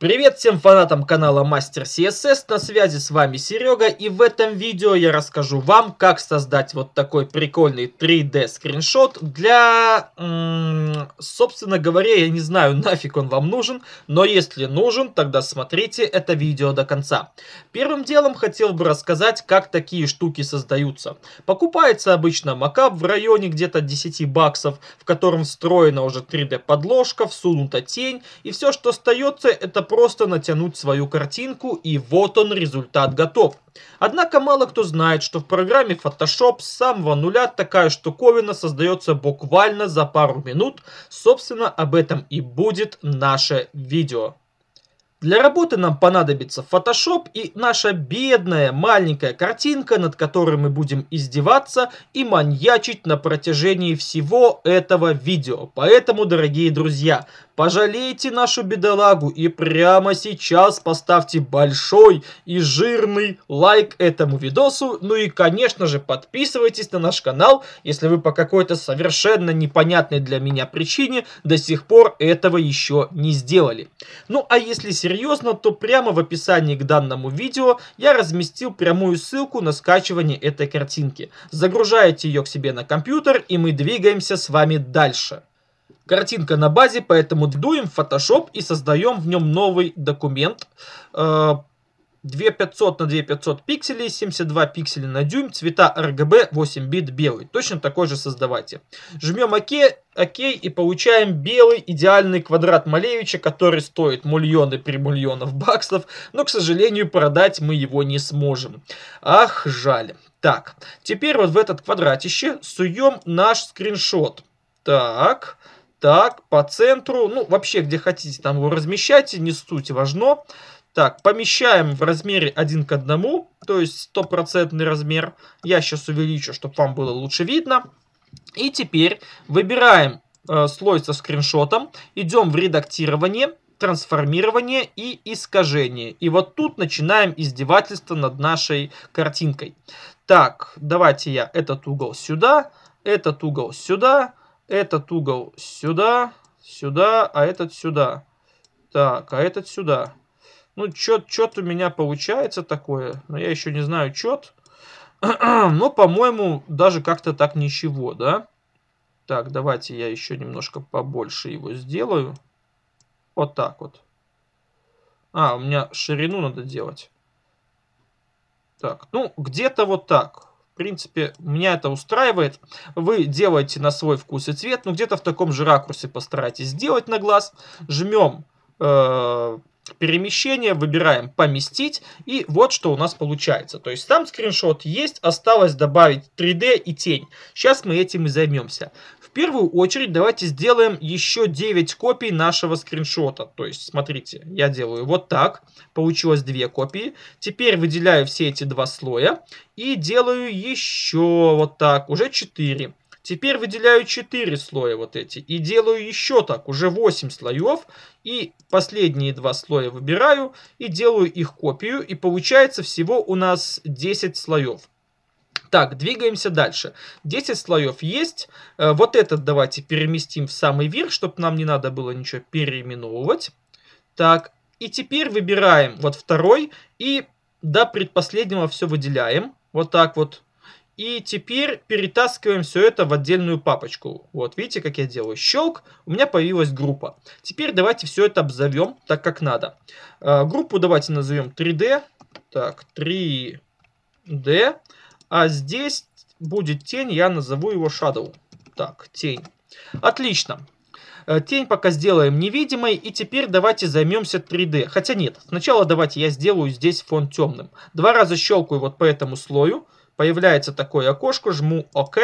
Привет всем фанатам канала Мастер CSS, на связи с вами Серега и в этом видео я расскажу вам, как создать вот такой прикольный 3D скриншот для, собственно говоря, я не знаю нафиг он вам нужен, но если нужен, тогда смотрите это видео до конца. Первым делом хотел бы рассказать, как такие штуки создаются. Покупается обычно макап в районе где-то 10 баксов, в котором встроена уже 3D подложка, всунута тень и все, что остается это просто натянуть свою картинку и вот он результат готов. Однако мало кто знает, что в программе Photoshop с самого нуля такая штуковина создается буквально за пару минут. Собственно, об этом и будет наше видео. Для работы нам понадобится Photoshop и наша бедная маленькая картинка, над которой мы будем издеваться и маньячить на протяжении всего этого видео. Поэтому, дорогие друзья, Пожалейте нашу бедолагу и прямо сейчас поставьте большой и жирный лайк этому видосу. Ну и, конечно же, подписывайтесь на наш канал, если вы по какой-то совершенно непонятной для меня причине до сих пор этого еще не сделали. Ну а если серьезно, то прямо в описании к данному видео я разместил прямую ссылку на скачивание этой картинки. Загружайте ее к себе на компьютер и мы двигаемся с вами дальше картинка на базе, поэтому дуем Photoshop и создаем в нем новый документ. 2500 э, на 2500 пикселей, 72 пикселя на дюйм, цвета RGB 8 бит белый. Точно такой же создавайте. Жмем ОК, ОК и получаем белый идеальный квадрат Малевича, который стоит миллионы при миллионов баксов, но, к сожалению, продать мы его не сможем. Ах, жаль. Так, теперь вот в этот квадратище суем наш скриншот. Так, так, по центру, ну, вообще, где хотите, там его размещайте, не суть важно. Так, помещаем в размере 1 к 1, то есть стопроцентный размер. Я сейчас увеличу, чтобы вам было лучше видно. И теперь выбираем э, слой со скриншотом, идем в редактирование, трансформирование и искажение. И вот тут начинаем издевательство над нашей картинкой. Так, давайте я этот угол сюда, этот угол сюда, этот угол сюда, сюда, а этот сюда. Так, а этот сюда. Ну, чет у меня получается такое, но я еще не знаю чет. Но, по-моему, даже как-то так ничего, да? Так, давайте я еще немножко побольше его сделаю. Вот так вот. А, у меня ширину надо делать. Так, ну, где-то вот так принципе, меня это устраивает. Вы делаете на свой вкус и цвет, ну где-то в таком же ракурсе постарайтесь сделать на глаз. Жмем э, перемещение, выбираем поместить, и вот что у нас получается. То есть там скриншот есть, осталось добавить 3D и тень. Сейчас мы этим и займемся. В первую очередь давайте сделаем еще 9 копий нашего скриншота. То есть, смотрите, я делаю вот так, получилось 2 копии. Теперь выделяю все эти два слоя и делаю еще вот так, уже 4. Теперь выделяю 4 слоя вот эти и делаю еще так, уже 8 слоев. И последние два слоя выбираю и делаю их копию. И получается всего у нас 10 слоев. Так, двигаемся дальше. 10 слоев есть. Э, вот этот давайте переместим в самый верх, чтобы нам не надо было ничего переименовывать. Так, и теперь выбираем вот второй и до предпоследнего все выделяем. Вот так вот и теперь перетаскиваем все это в отдельную папочку. Вот, видите, как я делаю? Щелк, у меня появилась группа. Теперь давайте все это обзовем так, как надо. Э, группу давайте назовем 3D. Так, 3D. А здесь будет тень, я назову его Shadow. Так, тень. Отлично. Э, тень пока сделаем невидимой, и теперь давайте займемся 3D. Хотя нет, сначала давайте я сделаю здесь фон темным. Два раза щелкаю вот по этому слою, Появляется такое окошко, жму ОК.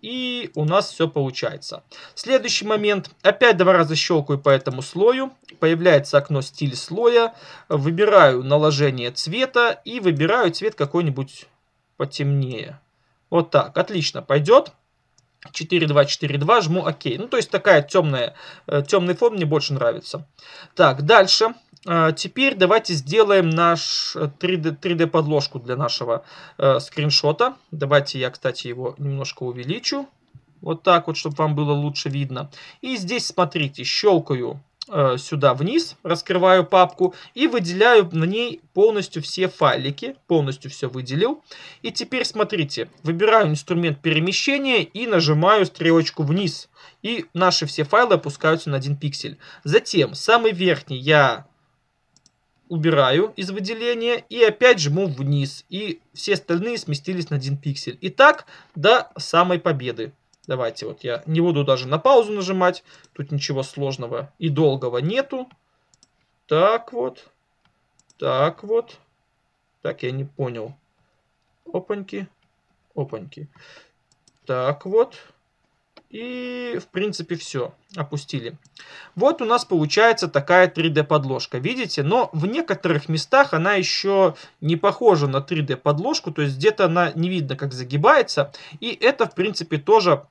И у нас все получается. Следующий момент. Опять два раза щелкаю по этому слою. Появляется окно стиль слоя. Выбираю наложение цвета и выбираю цвет какой-нибудь потемнее. Вот так. Отлично, пойдет. 4242 жму ОК. Ну, то есть такая темная, э, темный фон мне больше нравится. Так, дальше. А, теперь давайте сделаем наш 3D, э, 3D подложку для нашего э, скриншота. Давайте я, кстати, его немножко увеличу. Вот так вот, чтобы вам было лучше видно. И здесь, смотрите, щелкаю э, сюда вниз, раскрываю папку и выделяю на ней полностью все файлики. Полностью все выделил. И теперь, смотрите, выбираю инструмент перемещения и нажимаю стрелочку вниз. И наши все файлы опускаются на один пиксель. Затем, самый верхний я убираю из выделения и опять жму вниз. И все остальные сместились на один пиксель. И так до самой победы. Давайте вот я не буду даже на паузу нажимать. Тут ничего сложного и долгого нету. Так вот. Так вот. Так, я не понял. Опаньки. Опаньки. Так вот. И, в принципе, все. Опустили. Вот у нас получается такая 3D-подложка. Видите? Но в некоторых местах она еще не похожа на 3D-подложку. То есть, где-то она не видно, как загибается. И это, в принципе, тоже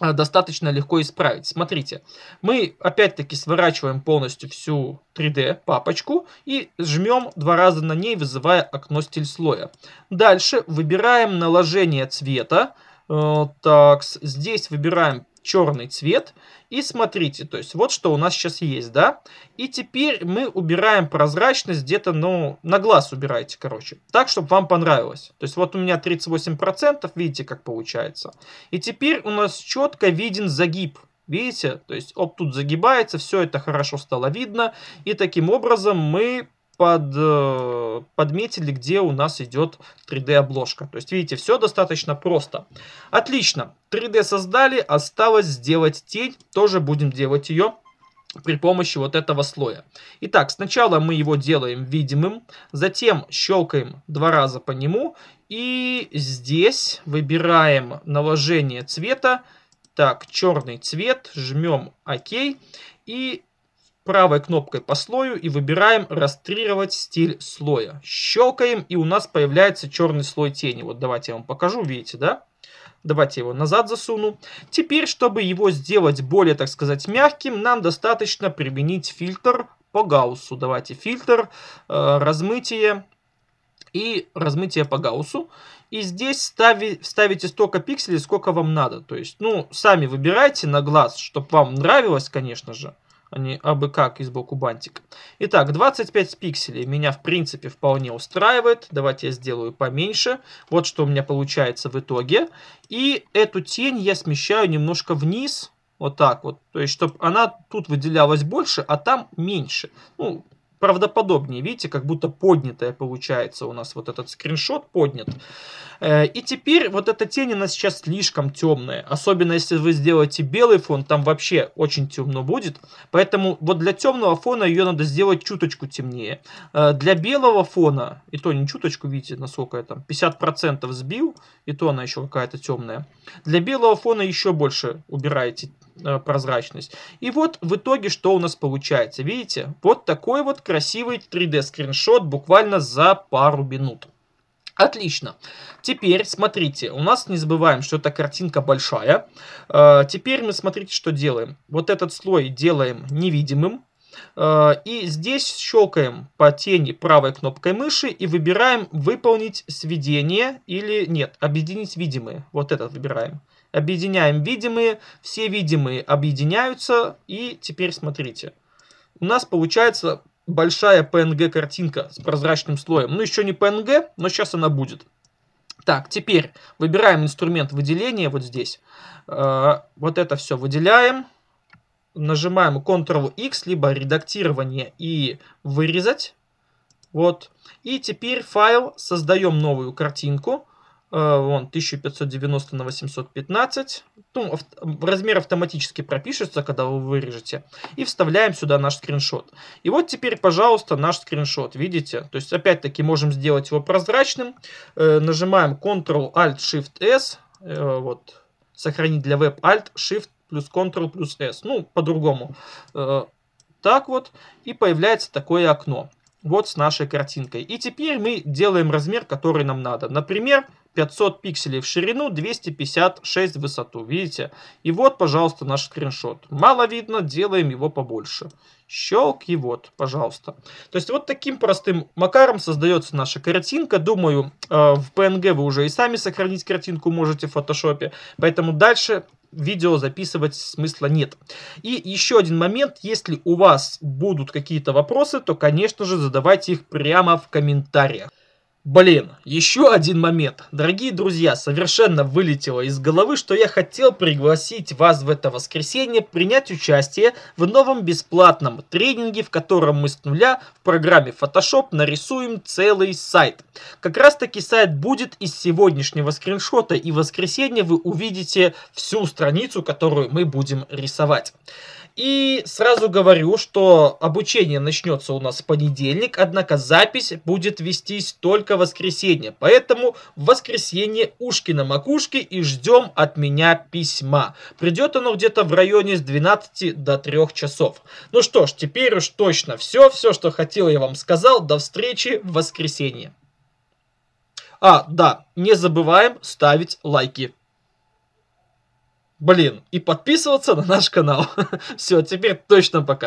а, достаточно легко исправить. Смотрите, мы опять-таки сворачиваем полностью всю 3D папочку и жмем два раза на ней, вызывая окно стиль слоя. Дальше выбираем наложение цвета. Э, так, здесь выбираем черный цвет. И смотрите, то есть вот что у нас сейчас есть, да? И теперь мы убираем прозрачность где-то, ну, на глаз убираете, короче. Так, чтобы вам понравилось. То есть вот у меня 38%, видите, как получается. И теперь у нас четко виден загиб. Видите? То есть оп, тут загибается, все это хорошо стало видно. И таким образом мы под, э, подметили, где у нас идет 3D-обложка. То есть, видите, все достаточно просто. Отлично, 3D создали, осталось сделать тень, тоже будем делать ее при помощи вот этого слоя. Итак, сначала мы его делаем видимым, затем щелкаем два раза по нему и здесь выбираем наложение цвета. Так, черный цвет, жмем ОК и правой кнопкой по слою и выбираем «Растрировать стиль слоя». Щелкаем, и у нас появляется черный слой тени. Вот давайте я вам покажу, видите, да? Давайте его назад засуну. Теперь, чтобы его сделать более, так сказать, мягким, нам достаточно применить фильтр по гауссу. Давайте фильтр, э, размытие и размытие по гауссу. И здесь стави, ставите столько пикселей, сколько вам надо. То есть, ну, сами выбирайте на глаз, чтобы вам нравилось, конечно же а не абы как из боку бантик. Итак, 25 пикселей меня в принципе вполне устраивает. Давайте я сделаю поменьше. Вот что у меня получается в итоге. И эту тень я смещаю немножко вниз. Вот так вот. То есть, чтобы она тут выделялась больше, а там меньше. Ну, правдоподобнее. Видите, как будто поднятая получается у нас вот этот скриншот поднят. Э, и теперь вот эта тень, она сейчас слишком темная. Особенно если вы сделаете белый фон, там вообще очень темно будет. Поэтому вот для темного фона ее надо сделать чуточку темнее. Э, для белого фона, и то не чуточку, видите, насколько я там 50% сбил, и то она еще какая-то темная. Для белого фона еще больше убираете э, прозрачность. И вот в итоге что у нас получается. Видите, вот такой вот красивый 3D скриншот буквально за пару минут. Отлично. Теперь, смотрите, у нас не забываем, что эта картинка большая. Э, теперь мы, смотрите, что делаем. Вот этот слой делаем невидимым. Э, и здесь щелкаем по тени правой кнопкой мыши и выбираем «Выполнить сведение» или «Нет, объединить видимые». Вот этот выбираем. Объединяем видимые, все видимые объединяются. И теперь смотрите. У нас получается большая PNG-картинка с прозрачным слоем. Ну, еще не PNG, но сейчас она будет. Так, теперь выбираем инструмент выделения вот здесь. Э, вот это все выделяем. Нажимаем Ctrl-X, либо редактирование и вырезать. Вот. И теперь файл, создаем новую картинку. Э, вон, 1590 на 815. Ну, авт размер автоматически пропишется, когда вы вырежете. И вставляем сюда наш скриншот. И вот теперь, пожалуйста, наш скриншот. Видите? То есть, опять-таки, можем сделать его прозрачным. Э, нажимаем Ctrl-Alt-Shift-S. Э, вот. Сохранить для веб alt shift плюс Ctrl плюс S. Ну, по-другому. Э, так вот. И появляется такое окно. Вот с нашей картинкой. И теперь мы делаем размер, который нам надо. Например, 500 пикселей в ширину, 256 в высоту, видите? И вот, пожалуйста, наш скриншот. Мало видно, делаем его побольше. Щелк и вот, пожалуйста. То есть вот таким простым макаром создается наша картинка. Думаю, э, в PNG вы уже и сами сохранить картинку можете в фотошопе. Поэтому дальше видео записывать смысла нет. И еще один момент, если у вас будут какие-то вопросы, то, конечно же, задавайте их прямо в комментариях. Блин, еще один момент. Дорогие друзья, совершенно вылетело из головы, что я хотел пригласить вас в это воскресенье принять участие в новом бесплатном тренинге, в котором мы с нуля в программе Photoshop нарисуем целый сайт. Как раз таки сайт будет из сегодняшнего скриншота, и в воскресенье вы увидите всю страницу, которую мы будем рисовать. И сразу говорю, что обучение начнется у нас в понедельник, однако запись будет вестись только в воскресенье. Поэтому в воскресенье ушки на макушке и ждем от меня письма. Придет оно где-то в районе с 12 до 3 часов. Ну что ж, теперь уж точно все. Все, что хотел, я вам сказал. До встречи в воскресенье. А, да, не забываем ставить лайки блин и подписываться на наш канал все теперь точно пока